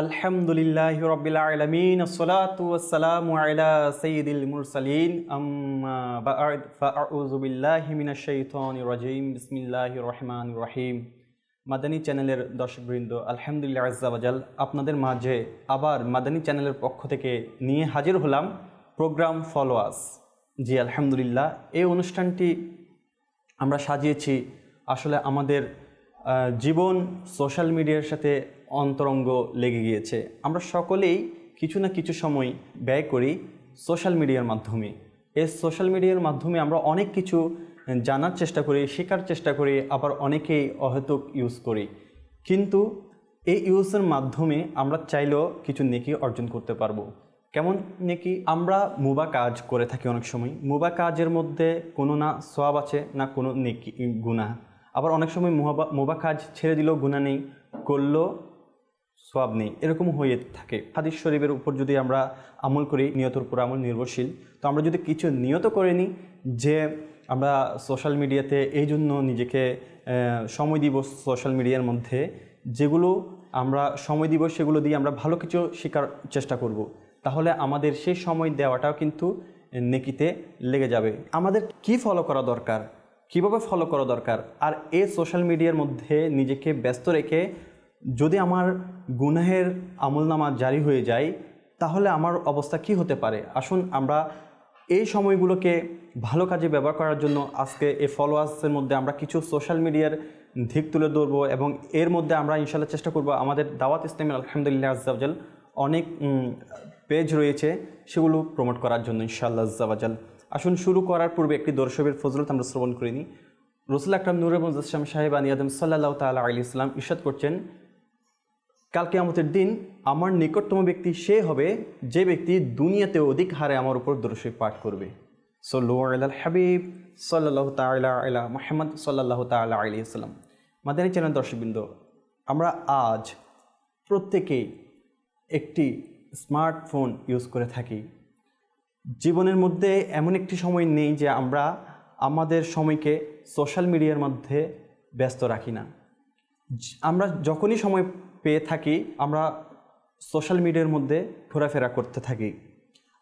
আলহামদুলিল্লাহ রবিল আলমিন সালাতাম রাজিম বিসমিল্লাহ রহমান রহিম মাদানী চ্যানেলের দর্শকবৃন্দ আলহামদুলিল্লাহ আজাল আপনাদের মাঝে আবার মাদানী চ্যানেলের পক্ষ থেকে নিয়ে হাজির হলাম প্রোগ্রাম ফলোয়ার্স জি আলহামদুলিল্লাহ এই অনুষ্ঠানটি আমরা সাজিয়েছি আসলে আমাদের জীবন সোশ্যাল মিডিয়ার সাথে অন্তরঙ্গ লেগে গিয়েছে আমরা সকলেই কিছু না কিছু সময় ব্যয় করি সোশ্যাল মিডিয়ার মাধ্যমে এই সোশ্যাল মিডিয়ার মাধ্যমে আমরা অনেক কিছু জানার চেষ্টা করি শেখার চেষ্টা করি আবার অনেকেই অহেতুক ইউজ করি কিন্তু এই ইউজের মাধ্যমে আমরা চাইলেও কিছু নেকি অর্জন করতে পারবো কেমন নেকি আমরা মুবা কাজ করে থাকি অনেক সময় মুবা কাজের মধ্যে কোনো না সব আছে না কোনো নেকি গুণা আবার অনেক সময় মুবা মুবা কাজ ছেড়ে দিলেও গুণা নেই করলেও সোয়াব নেই এরকম হয়ে থাকে হাদিস শরীফের উপর যদি আমরা আমল করি নিয়তর উপর আমল নির্ভরশীল তো আমরা যদি কিছু নিয়ত করে নিই যে আমরা সোশ্যাল মিডিয়াতে এই জন্য নিজেকে সময় দিব সোশ্যাল মিডিয়ার মধ্যে যেগুলো আমরা সময় দিব সেগুলো দিয়ে আমরা ভালো কিছু শেখার চেষ্টা করব। তাহলে আমাদের সেই সময় দেওয়াটাও কিন্তু নেকিতে লেগে যাবে আমাদের কি ফলো করা দরকার কিভাবে ফলো করা দরকার আর এই সোশ্যাল মিডিয়ার মধ্যে নিজেকে ব্যস্ত রেখে যদি আমার গুনাহের আমলনামা জারি হয়ে যায় তাহলে আমার অবস্থা কি হতে পারে আসুন আমরা এই সময়গুলোকে ভালো কাজে ব্যবহার করার জন্য আজকে এই ফলোয়ার্সের মধ্যে আমরা কিছু সোশ্যাল মিডিয়ার দিক তুলে ধরবো এবং এর মধ্যে আমরা ইনশাল্লাহ চেষ্টা করব আমাদের দাওয়াত ইসলামের আলহামদুলিল্লাহ আজাল অনেক পেজ রয়েছে সেগুলো প্রমোট করার জন্য ইনশাআল্লাহ আজাল আসুন শুরু করার পূর্বে একটি দর্শকের ফজলত আমরা শ্রবণ করিনি রসুল আকরাম নুরুল ইসলাম সাহেব আনী সাল্লাহ তাল্লাহ আলী ইসলাম ইশাদ করছেন কালকে আমাদের দিন আমার নিকটতম ব্যক্তি সে হবে যে ব্যক্তি দুনিয়াতে অধিক হারে আমার উপর দর্শক পাঠ করবে সল্লু আল্লাহ হাবিব সাল্লাহ তাল্লাহ আল্লাহ মোহাম্মদ সাল্লাহ তাল্লাহ আলিয়াল্লাম মাদারি চ্যানেল দর্শকবৃন্দ আমরা আজ প্রত্যেকেই একটি স্মার্টফোন ইউজ করে থাকি জীবনের মধ্যে এমন একটি সময় নেই যে আমরা আমাদের সময়কে সোশ্যাল মিডিয়ার মধ্যে ব্যস্ত রাখি না আমরা যখনই সময় পেয়ে থাকি আমরা সোশ্যাল মিডিয়ার মধ্যে ঘোরাফেরা করতে থাকি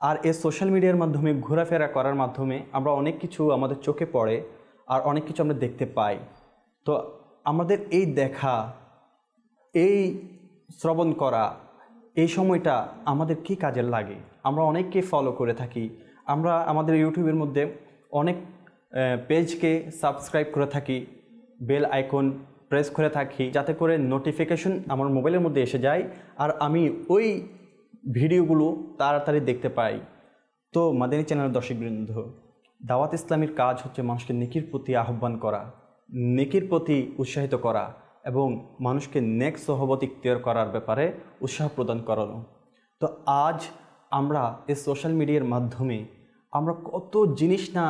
আর এই সোশ্যাল মিডিয়ার মাধ্যমে ঘোরাফেরা করার মাধ্যমে আমরা অনেক কিছু আমাদের চোখে পড়ে আর অনেক কিছু আমরা দেখতে পাই তো আমাদের এই দেখা এই শ্রবণ করা এই সময়টা আমাদের কি কাজের লাগে আমরা অনেককে ফলো করে থাকি আমরা আমাদের ইউটিউবের মধ্যে অনেক পেজকে সাবস্ক্রাইব করে থাকি বেল আইকন প্রেস করে থাকি যাতে করে নোটিফিকেশন আমার মোবাইলের মধ্যে এসে যায় আর আমি ওই ভিডিওগুলো তাড়াতাড়ি দেখতে পাই তো মাদানী চ্যানেলের দর্শকবৃন্দ দাওয়াত ইসলামের কাজ হচ্ছে মানুষকে নেকির প্রতি আহ্বান করা নেকির প্রতি উৎসাহিত করা এবং মানুষকে নেক সহবত ইক্তিয়ার করার ব্যাপারে উৎসাহ প্রদান করানো তো আজ আমরা এই সোশ্যাল মিডিয়ার মাধ্যমে আমরা কত জিনিস না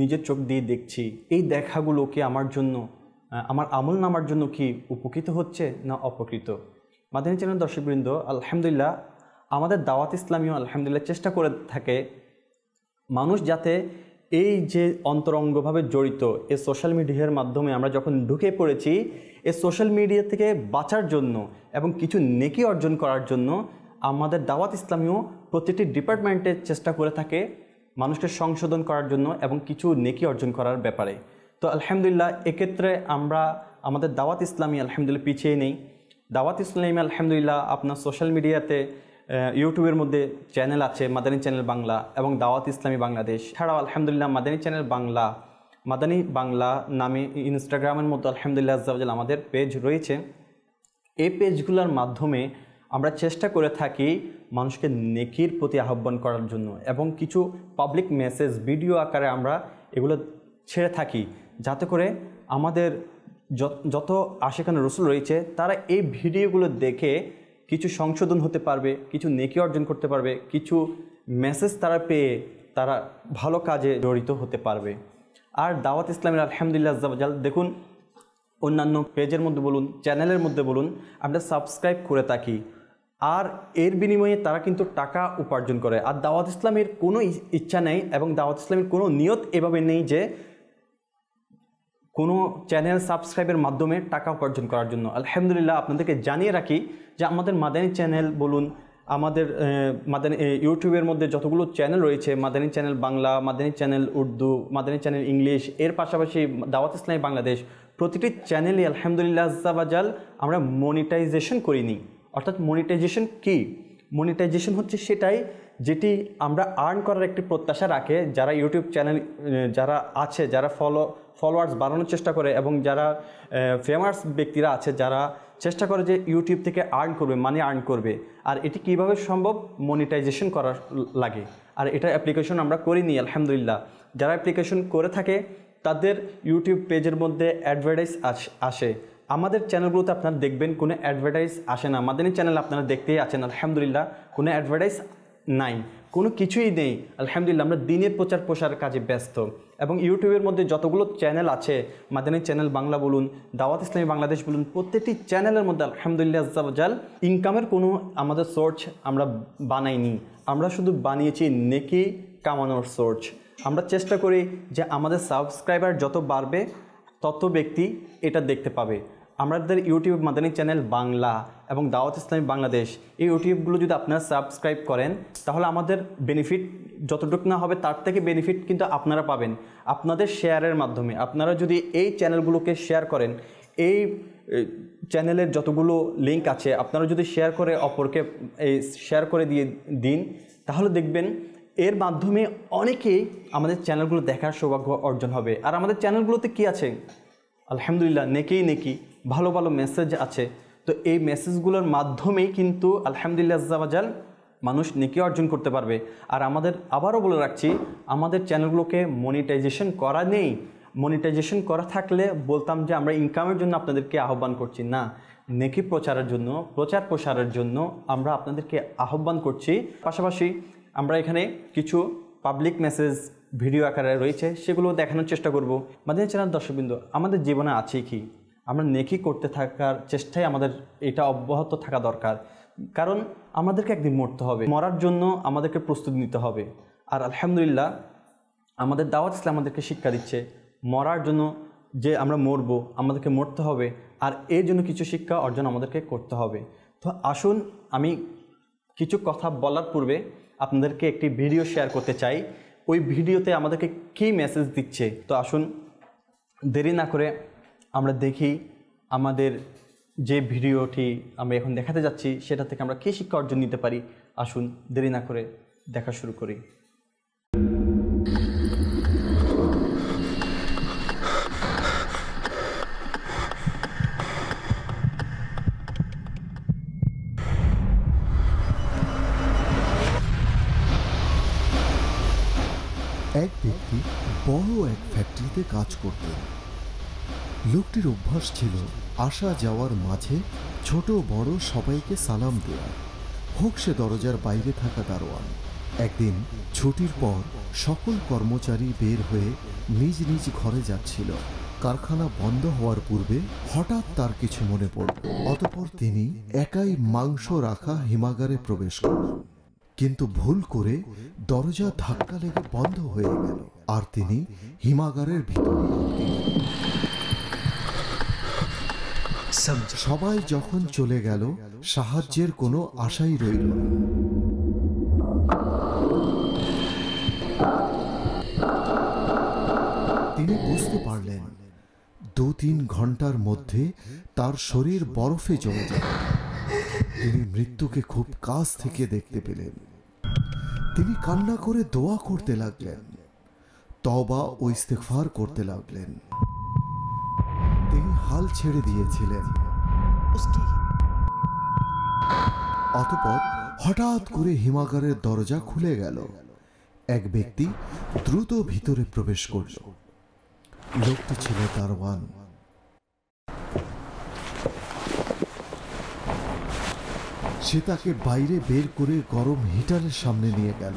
নিজের চোখ দিয়ে দেখছি এই দেখাগুলোকে আমার জন্য আমার আমল নামার জন্য কি উপকৃত হচ্ছে না অপকৃত মাদানী চ্যানেল দর্শকবৃন্দ আলহামদুলিল্লাহ আমাদের দাওয়াত ইসলামীও আলহামদুলিল্লাহ চেষ্টা করে থাকে মানুষ যাতে এই যে অন্তরঙ্গভাবে জড়িত এ সোশ্যাল মিডিয়ার মাধ্যমে আমরা যখন ঢুকে পড়েছি এ সোশ্যাল মিডিয়া থেকে বাঁচার জন্য এবং কিছু নেকি অর্জন করার জন্য আমাদের দাওয়াত ইসলামীও প্রতিটি ডিপার্টমেন্টে চেষ্টা করে থাকে মানুষকে সংশোধন করার জন্য এবং কিছু নেকি অর্জন করার ব্যাপারে তো আলহামদুলিল্লাহ এক্ষেত্রে আমরা আমাদের দাওয়াত ইসলামী আলহামদুলিল্লাহ পিছিয়ে নেই দাওয়াত ইসলামী আলহামদুলিল্লাহ আপনার সোশ্যাল মিডিয়াতে ইউটিউবের মধ্যে চ্যানেল আছে মাদানী চ্যানেল বাংলা এবং দাওয়াত ইসলামী বাংলাদেশ ছাড়াও আলহামদুলিল্লাহ মাদানী চ্যানেল বাংলা মাদানী বাংলা নামে ইনস্টাগ্রামের মধ্যে আলহামদুলিল্লাহ আজাল আমাদের পেজ রয়েছে এই পেজগুলোর মাধ্যমে আমরা চেষ্টা করে থাকি মানুষকে নেকির প্রতি আহ্বান করার জন্য এবং কিছু পাবলিক মেসেজ ভিডিও আকারে আমরা এগুলো ছেড়ে থাকি যাতে করে আমাদের যত আশেখানে রসুল রয়েছে তারা এই ভিডিওগুলো দেখে কিছু সংশোধন হতে পারবে কিছু নেকি অর্জন করতে পারবে কিছু মেসেজ তারা পেয়ে তারা ভালো কাজে জড়িত হতে পারবে আর দাওয়াত ইসলামের আলহামদুলিল্লাহ জাল দেখুন অন্যান্য পেজের মধ্যে বলুন চ্যানেলের মধ্যে বলুন আমরা সাবস্ক্রাইব করে থাকি আর এর বিনিময়ে তারা কিন্তু টাকা উপার্জন করে আর দাওয়াত ইসলামের কোনো ইচ্ছা নেই এবং দাওয়াত ইসলামের কোনো নিয়ত এভাবে নেই যে কোনো চ্যানেল সাবস্ক্রাইবের মাধ্যমে টাকা উপার্জন করার জন্য আলহামদুলিল্লাহ আপনাদেরকে জানিয়ে রাখি যে আমাদের মাদানী চ্যানেল বলুন আমাদের মাদানী ইউটিউবের মধ্যে যতগুলো চ্যানেল রয়েছে Madani channel Bangla Madani channel Urdu Madani channel English এর পাশাপাশি দাওয়াত ইসলামী বাংলাদেশ প্রতিটি চ্যানেলে আলহামদুলিল্লাহ আজাবাজাল আমরা মনিটাইজেশন করিনি অর্থাৎ মনিটাইজেশন কি মনিটাইজেশন হচ্ছে সেটাই যেটি আমরা আর্ন করার একটি প্রত্যাশা রাখে যারা ইউটিউব চ্যানেল যারা আছে যারা ফলো ফলোয়ার্স বাড়ানোর চেষ্টা করে এবং যারা ফেমাস ব্যক্তিরা আছে যারা চেষ্টা করে যে ইউটিউব থেকে আর্ন করবে মানি আর্ন করবে আর এটি কিভাবে সম্ভব মনিটাইজেশন করার লাগে আর এটা অ্যাপ্লিকেশন আমরা করি করিনি আলহামদুলিল্লাহ যারা অ্যাপ্লিকেশন করে থাকে তাদের ইউটিউব পেজের মধ্যে অ্যাডভার্টাইজ আসে আমাদের চ্যানেলগুলোতে আপনারা দেখবেন কোনো অ্যাডভার্টাইজ আসে না আমাদের চ্যানেল আপনারা দেখতেই আছেন আলহামদুলিল্লাহ কোনো অ্যাডভার্টাইজ নাই কোনো কিছুই নেই আলহামদুলিল্লাহ আমরা দিনের প্রচার প্রসার কাজে ব্যস্ত এবং ইউটিউবের মধ্যে যতগুলো চ্যানেল আছে মাদানী চ্যানেল বাংলা বলুন দাওয়াত ইসলামী বাংলাদেশ বলুন প্রত্যেকটি চ্যানেলের মধ্যে আলহামদুলিল্লাহ জাল ইনকামের কোনো আমাদের সোর্স আমরা বানাইনি আমরা শুধু বানিয়েছি নেকি কামানোর সোর্স আমরা চেষ্টা করি যে আমাদের সাবস্ক্রাইবার যত বাড়বে তত ব্যক্তি এটা দেখতে পাবে আমাদের ইউটিউব মাদানী চ্যানেল বাংলা এবং দাওয়াত ইসলামী বাংলাদেশ এই ইউটিউবগুলো যদি আপনারা সাবস্ক্রাইব করেন তাহলে আমাদের বেনিফিট যতটুকু না হবে তার থেকে বেনিফিট কিন্তু আপনারা পাবেন আপনাদের শেয়ারের মাধ্যমে আপনারা যদি এই চ্যানেলগুলোকে শেয়ার করেন এই চ্যানেলের যতগুলো লিঙ্ক আছে আপনারা যদি শেয়ার করে অপরকে এই শেয়ার করে দিয়ে দিন তাহলে দেখবেন এর মাধ্যমে অনেকেই আমাদের চ্যানেলগুলো দেখার সৌভাগ্য অর্জন হবে আর আমাদের চ্যানেলগুলোতে কি আছে আলহামদুলিল্লাহ নেকেই নেকি ভালো ভালো মেসেজ আছে তো এই মেসেজগুলোর মাধ্যমেই কিন্তু আলহামদুলিল্লাহ জাবাজাল মানুষ নেকি অর্জন করতে পারবে আর আমাদের আবারও বলে রাখছি আমাদের চ্যানেলগুলোকে মনিটাইজেশন করা নেই মনিটাইজেশন করা থাকলে বলতাম যে আমরা ইনকামের জন্য আপনাদেরকে আহ্বান করছি না নেকি প্রচারের জন্য প্রচার প্রসারের জন্য আমরা আপনাদেরকে আহ্বান করছি পাশাপাশি আমরা এখানে কিছু পাবলিক মেসেজ ভিডিও আকারে রয়েছে সেগুলো দেখানোর চেষ্টা করব মাদিনা চ্যানেল দর্শকবৃন্দ আমাদের জীবনে আছে কি আমরা নেকি করতে থাকার চেষ্টায় আমাদের এটা অব্যাহত থাকা দরকার কারণ আমাদেরকে একদিন মরতে হবে মরার জন্য আমাদেরকে প্রস্তুতি নিতে হবে আর আলহামদুলিল্লাহ আমাদের দাওয়াত ইসলাম আমাদেরকে শিক্ষা দিচ্ছে মরার জন্য যে আমরা মরবো আমাদেরকে মরতে হবে আর এর জন্য কিছু শিক্ষা অর্জন আমাদেরকে করতে হবে তো আসুন আমি কিছু কথা বলার পূর্বে আপনাদেরকে একটি ভিডিও শেয়ার করতে চাই ওই ভিডিওতে আমাদেরকে কী মেসেজ দিচ্ছে তো আসুন দেরি না করে আমরা দেখি আমাদের যে ভিডিওটি আমরা এখন দেখাতে যাচ্ছি সেটা থেকে আমরা কী শিক্ষা অর্জন নিতে পারি আসুন দেরি না করে দেখা শুরু করি এক ব্যক্তি বড় এক ফ্যাক্টরিতে কাজ করতেন লোকটির অভ্যাস ছিল আসা যাওয়ার মাঝে ছোট বড় সবাইকে সালাম দেওয়া হোক সে দরজার বাইরে থাকা দারোয়ান একদিন ছুটির পর সকল কর্মচারী বের হয়ে নিজ নিজ ঘরে যাচ্ছিল কারখানা বন্ধ হওয়ার পূর্বে হঠাৎ তার কিছু মনে পড়ল অতপর তিনি একাই মাংস রাখা হিমাগারে প্রবেশ করল কিন্তু ভুল করে দরজা ধাক্কা লেগে বন্ধ হয়ে গেল আর তিনি হিমাগারের ভিতরে সবাই যখন চলে গেল সাহায্যের কোনো আশাই রইল না তিনি বুঝতে পারলেন দু তিন ঘন্টার মধ্যে তার শরীর বরফে জমে যাবে তিনি মৃত্যুকে খুব কাছ থেকে দেখতে পেলেন তিনি কান্না করে দোয়া করতে লাগলেন তবা ও ইস্তেফার করতে লাগলেন মুহূর্তে হাল ছেড়ে দিয়েছিলেন অতপর হঠাৎ করে হিমাগারের দরজা খুলে গেল এক ব্যক্তি দ্রুত ভিতরে প্রবেশ করল লোকটি ছিল তার ওয়ান সে তাকে বাইরে বের করে গরম হিটারের সামনে নিয়ে গেল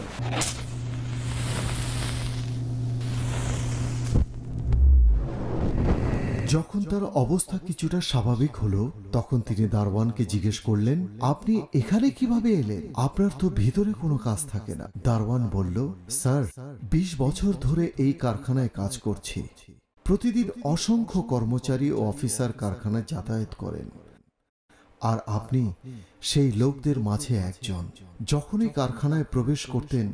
যখন তার অবস্থা কিছুটা স্বাভাবিক হলো তখন তিনি দারওয়ানকে জিজ্ঞেস করলেন আপনি এখানে কিভাবে এলেন আপনার তো ভিতরে কোনো কাজ থাকে না দারওয়ান বলল স্যার ২০ বছর ধরে এই কারখানায় কাজ করছি প্রতিদিন অসংখ্য কর্মচারী ও অফিসার কারখানায় যাতায়াত করেন আর আপনি সেই লোকদের মাঝে একজন যখনই কারখানায় প্রবেশ করতেন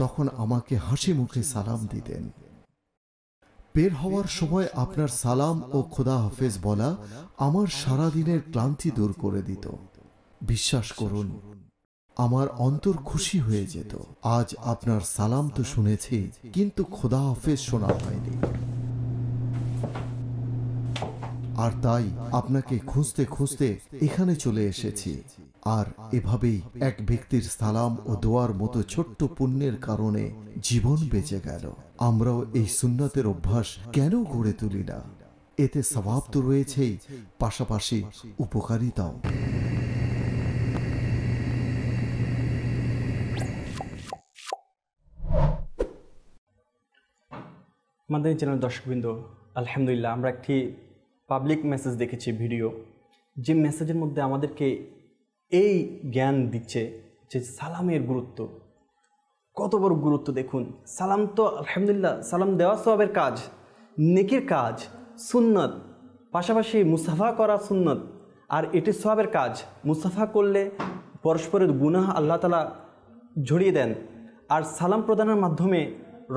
তখন আমাকে হাসি মুখে সালাম দিতেন বের হওয়ার সময় আপনার সালাম ও খোদা হাফেজ বলা আমার সারাদিনের ক্লান্তি দূর করে দিত বিশ্বাস করুন আমার অন্তর খুশি হয়ে যেত আজ আপনার সালাম তো শুনেছি কিন্তু খোদা হাফেজ শোনা হয়নি আর তাই আপনাকে খুঁজতে খুঁজতে এখানে চলে এসেছি আর এভাবেই এক ব্যক্তির সালাম ও দোয়ার মতো ছোট্ট পুণ্যের কারণে জীবন বেঁচে গেল আমরাও এই সুন্নাতের অভ্যাস কেন গড়ে তুলি না এতে স্বভাব তো রয়েছেই পাশাপাশি উপকারিতাও আমাদের চ্যানেল দর্শকবৃন্দ আলহামদুলিল্লাহ আমরা একটি পাবলিক মেসেজ দেখেছি ভিডিও যে মেসেজের মধ্যে আমাদেরকে এই জ্ঞান দিচ্ছে যে সালামের গুরুত্ব কত বড় গুরুত্ব দেখুন সালাম তো আলহামদুলিল্লাহ সালাম দেওয়া সবের কাজ নেকির কাজ সুন্নত পাশাপাশি মুসাফা করা সুন্নত আর এটি সবের কাজ মুসাফা করলে পরস্পরের গুনাহ আল্লাহ তালা ঝরিয়ে দেন আর সালাম প্রদানের মাধ্যমে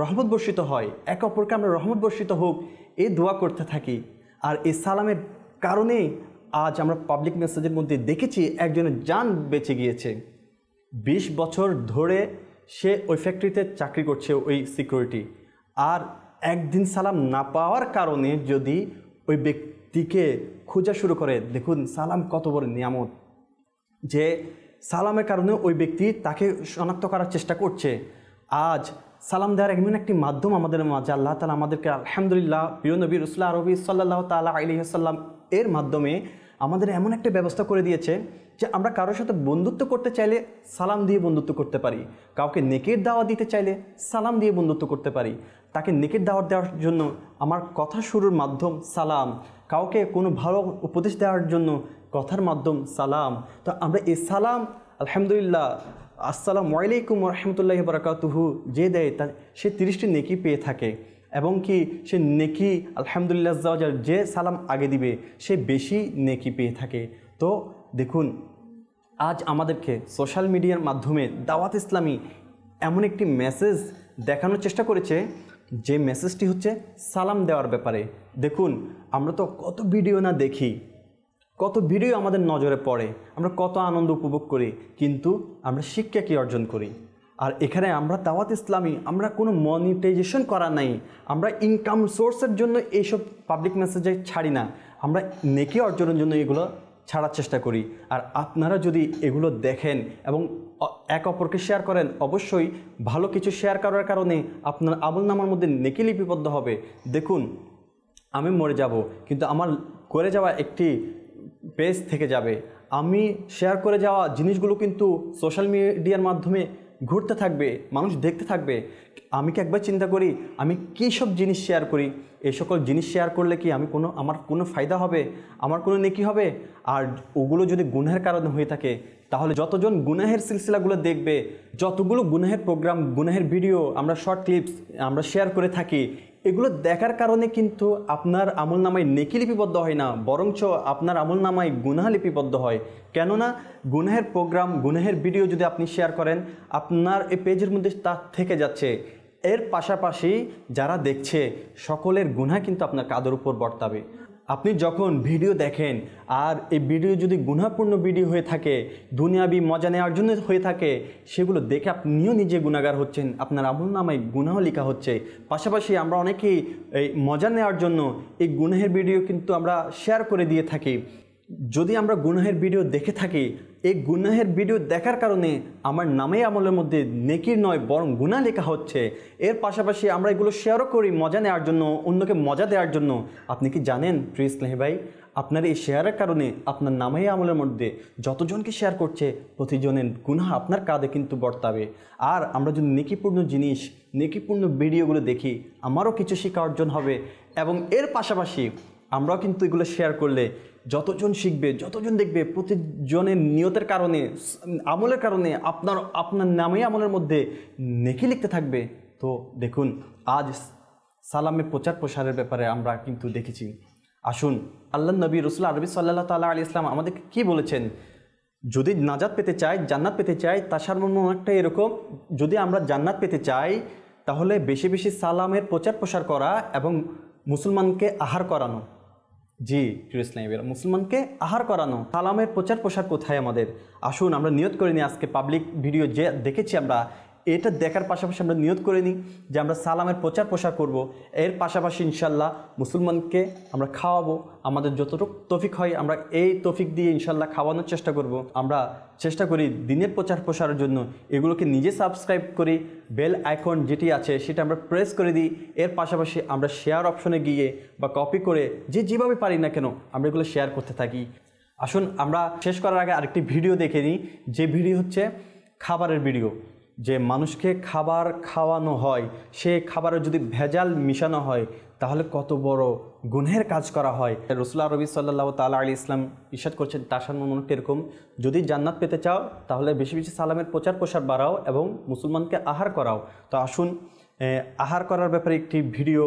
রহমত বর্ষিত হয় এক অপরকে আমরা রহমত বর্ষিত হোক এই দোয়া করতে থাকি আর এই সালামের কারণেই আজ আমরা পাবলিক মেসেজের মধ্যে দেখেছি একজনের যান বেঁচে গিয়েছে ২০ বছর ধরে সে ওই ফ্যাক্টরিতে চাকরি করছে ওই সিকিউরিটি আর একদিন সালাম না পাওয়ার কারণে যদি ওই ব্যক্তিকে খোঁজা শুরু করে দেখুন সালাম কত বড় নিয়ামত যে সালামের কারণে ওই ব্যক্তি তাকে শনাক্ত করার চেষ্টা করছে আজ সালাম দেওয়ার এমন একটি মাধ্যম আমাদের মাঝে আল্লাহ তালা আমাদেরকে আলহামদুলিল্লাহ প্রিয় নবী রসুল্লা আরবি সাল্লাহ তালা সাল্লাম এর মাধ্যমে আমাদের এমন একটা ব্যবস্থা করে দিয়েছে যে আমরা কারোর সাথে বন্ধুত্ব করতে চাইলে সালাম দিয়ে বন্ধুত্ব করতে পারি কাউকে নেকের দাওয়া দিতে চাইলে সালাম দিয়ে বন্ধুত্ব করতে পারি তাকে নেকের দাওয়া দেওয়ার জন্য আমার কথা শুরুর মাধ্যম সালাম কাউকে কোনো ভালো উপদেশ দেওয়ার জন্য কথার মাধ্যম সালাম তো আমরা এই সালাম আলহামদুলিল্লাহ আসসালামু আলাইকুম রহমতুল্লাহ বরাকাতুহু যে দেয় তার সে তিরিশটি নেকি পেয়ে থাকে এবং কি সে নেকি আলহামদুলিল্লাহ জাওয়াজার যে সালাম আগে দিবে সে বেশি নেকি পেয়ে থাকে তো দেখুন আজ আমাদেরকে সোশ্যাল মিডিয়ার মাধ্যমে দাওয়াত ইসলামী এমন একটি মেসেজ দেখানোর চেষ্টা করেছে যে মেসেজটি হচ্ছে সালাম দেওয়ার ব্যাপারে দেখুন আমরা তো কত ভিডিও না দেখি কত ভিডিও আমাদের নজরে পড়ে আমরা কত আনন্দ উপভোগ করি কিন্তু আমরা শিক্ষা কি অর্জন করি আর এখানে আমরা দাওয়াত ইসলামী আমরা কোনো মনিটাইজেশন করা নাই আমরা ইনকাম সোর্সের জন্য এইসব পাবলিক মেসেজে ছাড়ি না আমরা নেকি অর্জনের জন্য এগুলো ছাড়ার চেষ্টা করি আর আপনারা যদি এগুলো দেখেন এবং এক অপরকে শেয়ার করেন অবশ্যই ভালো কিছু শেয়ার করার কারণে আপনার আবুল নামার মধ্যে নেকি লিপিবদ্ধ হবে দেখুন আমি মরে যাব কিন্তু আমার করে যাওয়া একটি পেজ থেকে যাবে আমি শেয়ার করে যাওয়া জিনিসগুলো কিন্তু সোশ্যাল মিডিয়ার মাধ্যমে ঘুরতে থাকবে মানুষ দেখতে থাকবে আমি কি একবার চিন্তা করি আমি কী সব জিনিস শেয়ার করি এই সকল জিনিস শেয়ার করলে কি আমি কোনো আমার কোনো ফায়দা হবে আমার কোনো নেকি হবে আর ওগুলো যদি গুণের কারণে হয়ে থাকে তাহলে যতজন গুনাহের সিলসিলাগুলো দেখবে যতগুলো গুনাহের প্রোগ্রাম গুনাহের ভিডিও আমরা শর্ট ক্লিপস আমরা শেয়ার করে থাকি এগুলো দেখার কারণে কিন্তু আপনার আমল নামায় নেকি লিপিবদ্ধ হয় না বরঞ্চ আপনার আমল নামায় গুনাহ লিপিবদ্ধ হয় কেননা গুনাহের প্রোগ্রাম গুনাহের ভিডিও যদি আপনি শেয়ার করেন আপনার এই পেজের মধ্যে তা থেকে যাচ্ছে এর পাশাপাশি যারা দেখছে সকলের গুনা কিন্তু আপনার কাদের উপর বর্তাবে আপনি যখন ভিডিও দেখেন আর এই ভিডিও যদি গুণাপূর্ণ ভিডিও হয়ে থাকে দুনিয়াবি মজা নেওয়ার জন্য হয়ে থাকে সেগুলো দেখে আপনিও নিজে গুণাগার হচ্ছেন আপনার আমল নামায় গুণাহ লেখা হচ্ছে পাশাপাশি আমরা অনেকেই এই মজা নেওয়ার জন্য এই গুনাহের ভিডিও কিন্তু আমরা শেয়ার করে দিয়ে থাকি যদি আমরা গুনাহের ভিডিও দেখে থাকি এই গুনাহের ভিডিও দেখার কারণে আমার নামে আমলের মধ্যে নেকির নয় বরং গুণা লেখা হচ্ছে এর পাশাপাশি আমরা এগুলো শেয়ারও করি মজা নেওয়ার জন্য অন্যকে মজা দেওয়ার জন্য আপনি কি জানেন প্রিয় স্নেহ ভাই আপনার এই শেয়ারের কারণে আপনার নামে আমলের মধ্যে যতজনকে শেয়ার করছে প্রতিজনের গুনাহ আপনার কাঁধে কিন্তু বর্তাবে আর আমরা যদি নেকিপূর্ণ জিনিস নেকিপূর্ণ ভিডিওগুলো দেখি আমারও কিছু শিক্ষা অর্জন হবে এবং এর পাশাপাশি আমরাও কিন্তু এগুলো শেয়ার করলে যতজন শিখবে যতজন দেখবে প্রতিজনের নিয়তের কারণে আমলের কারণে আপনার আপনার নামে আমলের মধ্যে নেকি লিখতে থাকবে তো দেখুন আজ সালামের প্রচার প্রসারের ব্যাপারে আমরা কিন্তু দেখেছি আসুন আল্লাহ নবী রসুল্লা আরবি সাল্লাহ তাল্লাহ আলী ইসলাম আমাদেরকে কী বলেছেন যদি নাজাত পেতে চাই জান্নাত পেতে চাই তার সারমর্ম একটা এরকম যদি আমরা জান্নাত পেতে চাই তাহলে বেশি বেশি সালামের প্রচার প্রসার করা এবং মুসলমানকে আহার করানো জি ইসলামী মুসলমানকে আহার করানো সালামের প্রচার প্রসার কোথায় আমাদের আসুন আমরা নিয়ত করে নিই আজকে পাবলিক ভিডিও যে দেখেছি আমরা এটা দেখার পাশাপাশি আমরা নিয়ত করে নিই যে আমরা সালামের প্রচার প্রসার করব। এর পাশাপাশি ইনশাল্লাহ মুসলমানকে আমরা খাওয়াবো আমাদের যতটুকু তফিক হয় আমরা এই তফিক দিয়ে ইনশাল্লাহ খাওয়ানোর চেষ্টা করব। আমরা চেষ্টা করি দিনের প্রচার প্রসারের জন্য এগুলোকে নিজে সাবস্ক্রাইব করি বেল আইকন যেটি আছে সেটা আমরা প্রেস করে দিই এর পাশাপাশি আমরা শেয়ার অপশনে গিয়ে বা কপি করে যে যেভাবে পারি না কেন আমরা এগুলো শেয়ার করতে থাকি আসুন আমরা শেষ করার আগে আরেকটি ভিডিও দেখে নিই যে ভিডিও হচ্ছে খাবারের ভিডিও যে মানুষকে খাবার খাওয়ানো হয় সে খাবারে যদি ভেজাল মিশানো হয় তাহলে কত বড় গুণের কাজ করা হয় রসুল্লাহ রবি সাল্লাহ তালা আলী ইসলাম ইশাদ করছেন তাসান মনক এরকম যদি জান্নাত পেতে চাও তাহলে বেশি বেশি সালামের প্রচার প্রসার বাড়াও এবং মুসলমানকে আহার করাও তো আসুন আহার করার ব্যাপারে একটি ভিডিও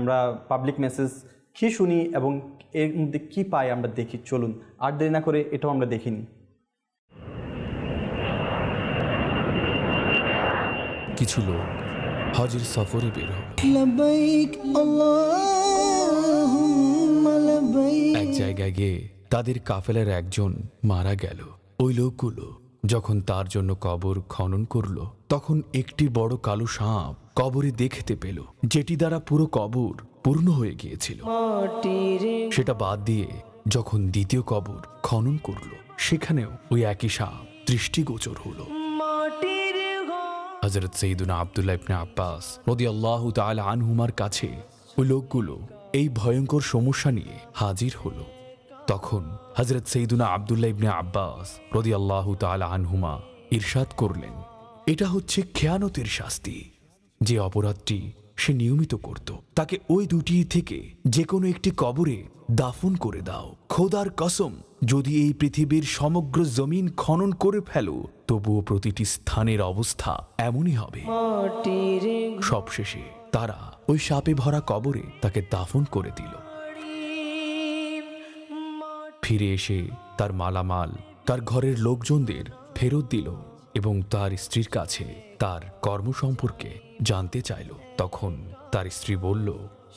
আমরা পাবলিক মেসেজ কী শুনি এবং এর মধ্যে কী পাই আমরা দেখি চলুন আর দেরি না করে এটাও আমরা দেখিনি কিছু লোক হজের সফরে বের হবে এক জায়গায় গিয়ে তাদের কাফেলার একজন মারা গেল ওই লোকগুলো যখন তার জন্য কবর খনন করল তখন একটি বড় কালো সাপ কবরে দেখতে পেল যেটি দ্বারা পুরো কবর পূর্ণ হয়ে গিয়েছিল সেটা বাদ দিয়ে যখন দ্বিতীয় কবর খনন করল সেখানেও ওই একই সাপ দৃষ্টিগোচর হলো হজরত সঈদুনা আবদুল্লাহ ইবনে আব্বাস রদি আল্লাহ তাল আনহুমার কাছে ওই লোকগুলো এই ভয়ঙ্কর সমস্যা নিয়ে হাজির হলো তখন হজরত সঈদুনা আবদুল্লাহ ইবনে আব্বাস রদি আল্লাহ তাল আনহুমা ইরশাদ করলেন এটা হচ্ছে খেয়ানতের শাস্তি যে অপরাধটি সে নিয়মিত করত তাকে ওই দুটি থেকে যে কোনো একটি কবরে দাফন করে দাও খোদার কসম যদি এই পৃথিবীর সমগ্র জমিন খনন করে ফেলো তবুও প্রতিটি স্থানের অবস্থা এমনই হবে সবশেষে তারা ওই সাপে ভরা কবরে তাকে দাফন করে দিল ফিরে এসে তার মালামাল তার ঘরের লোকজনদের ফেরত দিল এবং তার স্ত্রীর কাছে তার কর্ম সম্পর্কে জানতে চাইল তখন তার স্ত্রী বলল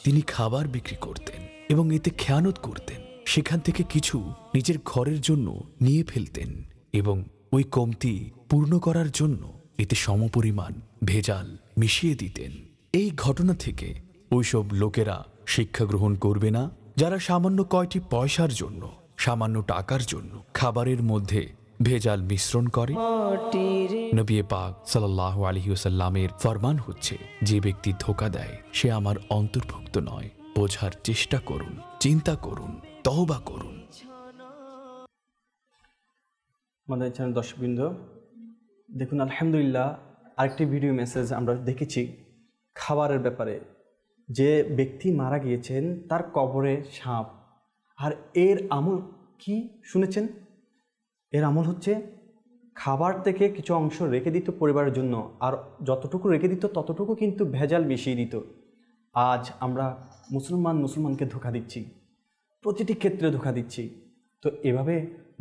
তিনি খাবার বিক্রি করতেন এবং এতে খেয়ানত করতেন সেখান থেকে কিছু নিজের ঘরের জন্য নিয়ে ফেলতেন এবং ওই কমতি পূর্ণ করার জন্য এতে সমপরিমাণ ভেজাল মিশিয়ে দিতেন এই ঘটনা থেকে ওইসব লোকেরা শিক্ষা গ্রহণ করবে না যারা সামান্য কয়টি পয়সার জন্য সামান্য টাকার জন্য খাবারের মধ্যে ভেজাল মিশ্রণ করে নবী পাক সাল্লাহ আলহিউসাল্লামের ফরমান হচ্ছে যে ব্যক্তি ধোকা দেয় সে আমার অন্তর্ভুক্ত নয় বোঝার চেষ্টা করুন চিন্তা করুন তহবা করুন মাদার চ্যানেল দর্শকবৃন্দ দেখুন আলহামদুলিল্লাহ আরেকটি ভিডিও মেসেজ আমরা দেখেছি খাবারের ব্যাপারে যে ব্যক্তি মারা গিয়েছেন তার কবরে সাপ আর এর আমল কি শুনেছেন এর আমল হচ্ছে খাবার থেকে কিছু অংশ রেখে দিত পরিবারের জন্য আর যতটুকু রেখে দিত ততটুকু কিন্তু ভেজাল মিশিয়ে দিত আজ আমরা মুসলমান মুসলমানকে ধোকা দিচ্ছি প্রতিটি ক্ষেত্রে ধোকা দিচ্ছি তো এভাবে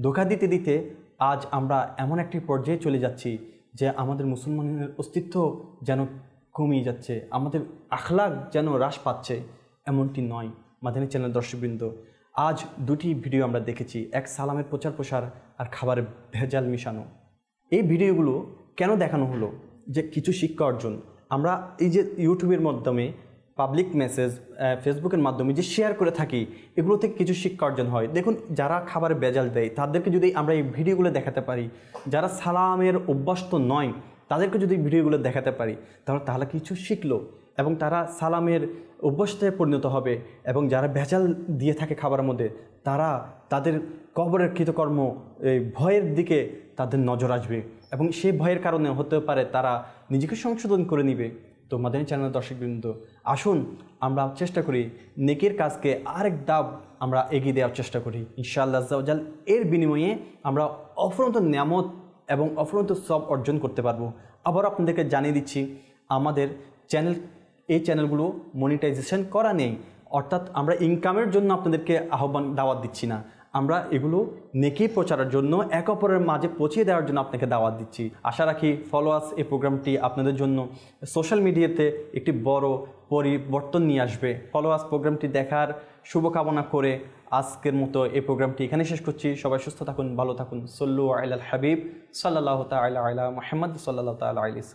ধোকা দিতে দিতে আজ আমরা এমন একটি পর্যায়ে চলে যাচ্ছি যে আমাদের মুসলমানের অস্তিত্ব যেন কমিয়ে যাচ্ছে আমাদের আখলাগ যেন হ্রাস পাচ্ছে এমনটি নয় মাধানী চ্যানেল দর্শকবৃন্দ আজ দুটি ভিডিও আমরা দেখেছি এক সালামের প্রচার প্রসার আর খাবারের ভেজাল মিশানো এই ভিডিওগুলো কেন দেখানো হলো যে কিছু শিক্ষা অর্জন আমরা এই যে ইউটিউবের মাধ্যমে পাবলিক মেসেজ ফেসবুকের মাধ্যমে যে শেয়ার করে থাকি এগুলো থেকে কিছু শিক্ষা অর্জন হয় দেখুন যারা খাবারে বেজাল দেয় তাদেরকে যদি আমরা এই ভিডিওগুলো দেখাতে পারি যারা সালামের অভ্যস্ত নয় তাদেরকে যদি ভিডিওগুলো দেখাতে পারি তাহলে তাহলে কিছু শিখলো এবং তারা সালামের অভ্যস্তে পরিণত হবে এবং যারা ভেজাল দিয়ে থাকে খাবারের মধ্যে তারা তাদের কবরের কৃতকর্ম এই ভয়ের দিকে তাদের নজর আসবে এবং সেই ভয়ের কারণে হতে পারে তারা নিজেকে সংশোধন করে নিবে তো মাদানী চ্যানেল দর্শকবৃন্দ আসুন আমরা চেষ্টা করি নেকের কাজকে আরেক দাব আমরা এগিয়ে দেওয়ার চেষ্টা করি ইনশাআল্লাহ জাল এর বিনিময়ে আমরা অফরন্ত নিয়ামত এবং অফরন্ত সব অর্জন করতে পারবো আবার আপনাদেরকে জানিয়ে দিচ্ছি আমাদের চ্যানেল এই চ্যানেলগুলো মনিটাইজেশন করা নেই অর্থাৎ আমরা ইনকামের জন্য আপনাদেরকে আহ্বান দাওয়াত দিচ্ছি না আমরা এগুলো নেকি প্রচারের জন্য এক অপরের মাঝে পৌঁছিয়ে দেওয়ার জন্য আপনাকে দাওয়াত দিচ্ছি আশা রাখি ফলোয়ার্স এই প্রোগ্রামটি আপনাদের জন্য সোশ্যাল মিডিয়াতে একটি বড় পরিবর্তন নিয়ে আসবে ফলো আজ প্রোগ্রামটি দেখার শুভকামনা করে আজকের মতো এই প্রোগ্রামটি এখানে শেষ করছি সবাই সুস্থ থাকুন ভালো থাকুন সল্লু আল হাবিব সাল্লাহ তাল আলা মোহাম্মদ সাল্লাহ তাল আলি